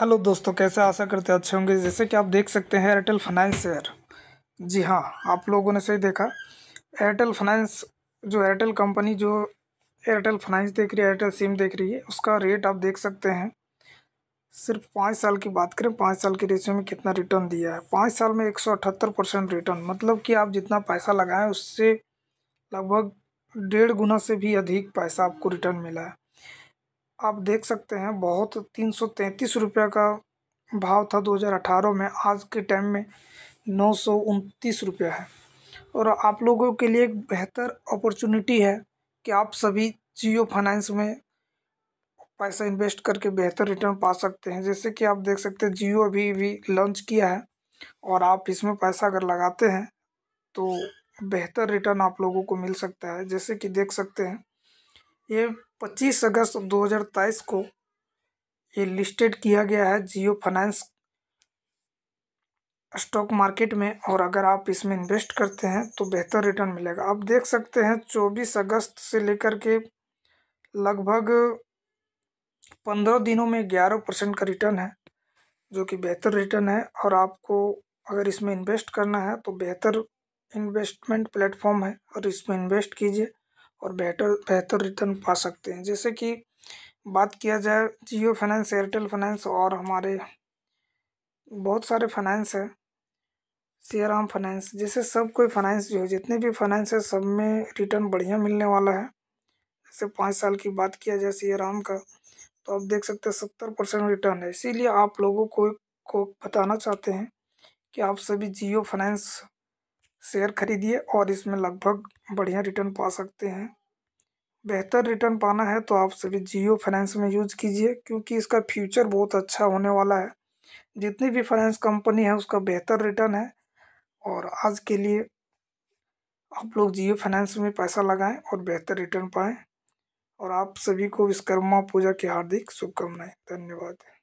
hello दोस्तों कैसे आशा करते अच्छे होंगे जैसे कि आप देख सकते हैं एयरटेल फाइनेंस शेयर जी हाँ आप लोगों ने सही देखा एयरटेल फाइनेंस जो एयरटेल कंपनी जो एयरटेल फाइनेंस देख रही है एयरटेल सिम देख रही है उसका रेट आप देख सकते हैं सिर्फ पाँच साल की बात करें पाँच साल के रेशियो में कितना रिटर्न दिया है पाँच साल में एक सौ अठहत्तर परसेंट रिटर्न मतलब कि आप जितना पैसा लगाएं उससे लगभग डेढ़ गुना से भी अधिक पैसा आपको रिटर्न मिला है आप देख सकते हैं बहुत तीन सौ तैंतीस रुपये का भाव था दो हज़ार अठारह में आज के टाइम में नौ सौ उनतीस रुपये है और आप लोगों के लिए एक बेहतर अपॉर्चुनिटी है कि आप सभी जियो फाइनेंस में पैसा इन्वेस्ट करके बेहतर रिटर्न पा सकते हैं जैसे कि आप देख सकते हैं जियो अभी भी लॉन्च किया है और आप इसमें पैसा अगर लगाते हैं तो बेहतर रिटर्न आप लोगों को मिल सकता है जैसे कि देख सकते हैं ये पच्चीस अगस्त दो हज़ार तेईस को ये लिस्टेड किया गया है जियो फाइनेंस स्टॉक मार्केट में और अगर आप इसमें इन्वेस्ट करते हैं तो बेहतर रिटर्न मिलेगा आप देख सकते हैं चौबीस अगस्त से लेकर के लगभग पंद्रह दिनों में ग्यारह परसेंट का रिटर्न है जो कि बेहतर रिटर्न है और आपको अगर इसमें इन्वेस्ट करना है तो बेहतर इन्वेस्टमेंट प्लेटफॉर्म है और इसमें इन्वेस्ट कीजिए और बेहतर बेहतर रिटर्न पा सकते हैं जैसे कि बात किया जाए जियो फाइनेंस एयरटेल फाइनेंस और हमारे बहुत सारे फाइनेंस हैं सियाराम फाइनेंस जैसे सब कोई फाइनेंस जो है जितने भी फाइनेंस है सब में रिटर्न बढ़िया मिलने वाला है जैसे पाँच साल की बात किया जाए सियाराम का तो आप देख सकते हैं सत्तर परसेंट रिटर्न है इसीलिए आप लोगों को को बताना चाहते हैं कि आप सभी जियो फाइनेंस शेयर खरीदिए और इसमें लगभग बढ़िया रिटर्न पा सकते हैं बेहतर रिटर्न पाना है तो आप सभी जियो फाइनेंस में यूज़ कीजिए क्योंकि इसका फ्यूचर बहुत अच्छा होने वाला है जितनी भी फाइनेंस कंपनी है उसका बेहतर रिटर्न है और आज के लिए आप लोग जियो फाइनेंस में पैसा लगाएं और बेहतर रिटर्न पाएं और आप सभी को विश्वकर्मा पूजा की हार्दिक शुभकामनाएं धन्यवाद